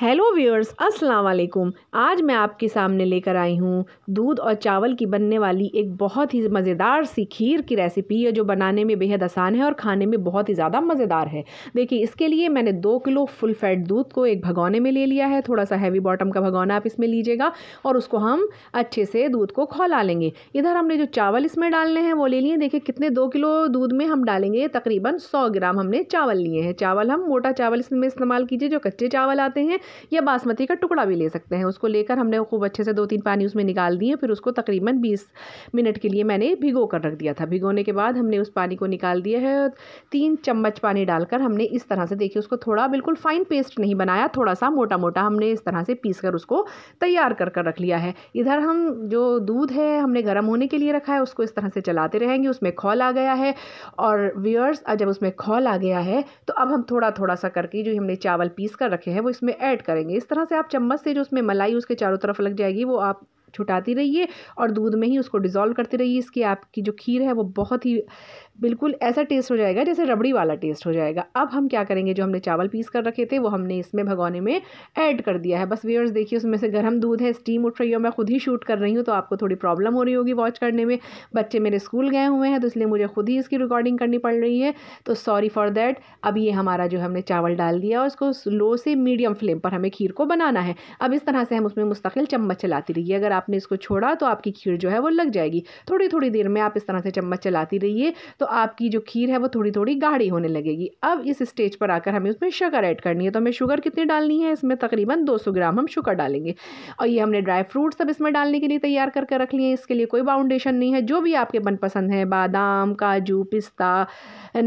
hello viewers अस्सलाम वालेकुम आज मैं आपके सामने लेकर आई हूँ दूध और चावल की बनने वाली एक बहुत ही मज़ेदार सी खीर की रेसिपी है जो बनाने में बेहद आसान है और खाने में बहुत ही ज़्यादा मज़ेदार है देखिए इसके लिए मैंने दो किलो फुल फैट दूध को एक भगोने में ले लिया है थोड़ा सा हैवी बॉटम का भगोना आप इसमें लीजिएगा और उसको हम अच्छे से दूध को खौला लेंगे इधर हमने जो चावल इसमें डालने हैं वो ले लिए देखिए कितने दो किलो दूध में हम डालेंगे तकरीबन सौ ग्राम हमने चावल लिए हैं चावल हम मोटा चावल इसमें इस्तेमाल कीजिए जो कच्चे चावल आते हैं या बासमती का टुकड़ा भी ले सकते हैं उसको लेकर हमने खूब अच्छे से दो तीन पानी उसमें निकाल दिए फिर उसको तकरीबन बीस मिनट के लिए मैंने भिगो कर रख दिया था भिगोने के बाद हमने उस पानी को निकाल दिया है तीन चम्मच पानी डालकर हमने इस तरह से देखिए उसको थोड़ा बिल्कुल फाइन पेस्ट नहीं बनाया थोड़ा सा मोटा मोटा हमने इस तरह से पीस कर उसको तैयार कर कर रख लिया है इधर हम जो दूध है हमने गर्म होने के लिए रखा है उसको इस तरह से चलाते रहेंगे उसमें खोल आ गया है और व्यूअर्स जब उसमें खोल आ गया है तो अब हम थोड़ा थोड़ा सा करके जो हमने चावल पीस कर रखे हैं वो इसमें ऐड ऐड करेंगे इस तरह से आप चम्मच से जो उसमें मलाई उसके चारों तरफ लग जाएगी वो आप छुटाती रहिए और दूध में ही उसको डिज़ोल्व करती रहिए इसकी आपकी जो खीर है वो बहुत ही बिल्कुल ऐसा टेस्ट हो जाएगा जैसे रबड़ी वाला टेस्ट हो जाएगा अब हम क्या करेंगे जो हमने चावल पीस कर रखे थे वो हमने इसमें भगोने में ऐड कर दिया है बस वेयर्स देखिए उसमें से गर्म दूध है स्टीम उठ रही हो मैं खुद ही शूट कर रही हूँ तो आपको थोड़ी प्रॉब्लम हो रही होगी वॉच करने में बच्चे मेरे स्कूल गए हुए हैं तो इसलिए मुझे खुद ही इसकी रिकॉर्डिंग करनी पड़ रही है तो सॉरी फॉर देट अब ये हमारा जो हमने चावल डाल दिया और उसको लो से मीडियम फ्लेम पर हमें खीर को बनाना है अब इस तरह से हम उसमें मुस्तकिल चम्मच चलाती रहिए अगर आप आपने इसको छोड़ा तो आपकी खीर जो है वो लग जाएगी थोड़ी थोड़ी देर में आप इस तरह से चम्मच चलाती रहिए तो आपकी जो खीर है वो थोड़ी थोड़ी गाढ़ी होने लगेगी अब इस स्टेज पर आकर हमें उसमें शुगर ऐड करनी है तो हमें शुगर कितनी डालनी है इसमें तकरीबन 200 ग्राम हम शुगर डालेंगे और ये हमने ड्राई फ्रूट सब इसमें डालने के लिए तैयार करके रख लिए इसके लिए कोई बाउंडेशन नहीं है जो भी आपके मनपसंद है बादाम काजू पिस्ता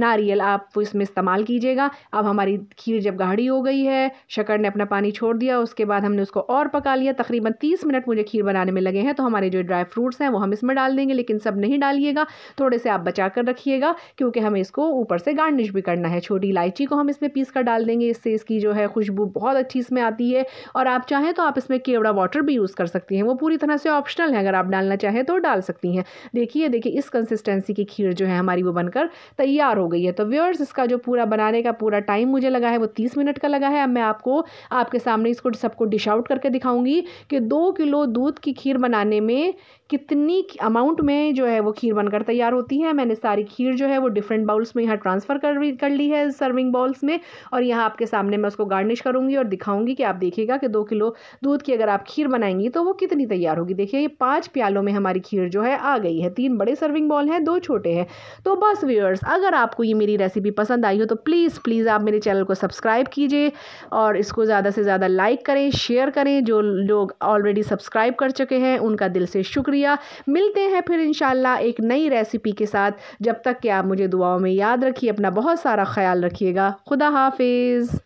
नारियल आप इसमें इस्तेमाल कीजिएगा अब हमारी खीर जब गाढ़ी हो गई है शकर ने अपना पानी छोड़ दिया उसके बाद हमने उसको और पका लिया तकरीबन तीस मिनट मुझे खीर बना बनाने में लगे हैं तो हमारे जो ड्राई फ्रूट्स हैं वो हम इसमें डाल देंगे लेकिन सब नहीं डालिएगा थोड़े से आप बचा कर रखिएगा क्योंकि हमें इसको ऊपर से गार्निश भी करना है छोटी इलायची को हम इसमें पीस कर डाल देंगे इससे इसकी जो है खुशबू बहुत अच्छी इसमें आती है और आप चाहें तो आप इसमें केवड़ा वाटर भी यूज़ कर सकती हैं वो पूरी तरह से ऑप्शनल है अगर आप डालना चाहें तो डाल सकती हैं देखिए देखिए इस कंसिस्टेंसी की खीर जो है हमारी वो बनकर तैयार हो गई है तो व्यूअर्स इसका जो पूरा बनाने का पूरा टाइम मुझे लगा है वो तीस मिनट का लगा है अब मैं आपको आपके सामने इसको सबको डिश आउट करके दिखाऊंगी कि दो किलो दूध की की खीर बनाने में कितनी अमाउंट में जो है वो खीर बनकर तैयार होती है मैंने सारी खीर जो है वो डिफरेंट बाउल्स में यहाँ ट्रांसफ़र कर कर ली है सर्विंग बाउल्स में और यहाँ आपके सामने मैं उसको गार्निश करूँगी और दिखाऊँगी कि आप देखिएगा कि दो किलो दूध की अगर आप खीर बनाएंगी तो वो कितनी तैयार होगी देखिए ये पाँच प्यालों में हमारी खीर जो है आ गई है तीन बड़े सर्विंग बॉल हैं दो छोटे हैं तो बस व्यूअर्स अगर आपको ये मेरी रेसिपी पसंद आई हो तो प्लीज़ प्लीज़ आप मेरे चैनल को सब्सक्राइब कीजिए और इसको ज़्यादा से ज़्यादा लाइक करें शेयर करें जो लोग ऑलरेडी सब्सक्राइब कर चुके हैं उनका दिल से शुक्रिया मिलते हैं फिर इनशाला एक नई रेसिपी के साथ जब तक कि आप मुझे दुआओं में याद रखिए अपना बहुत सारा ख्याल रखिएगा खुदा हाफिज़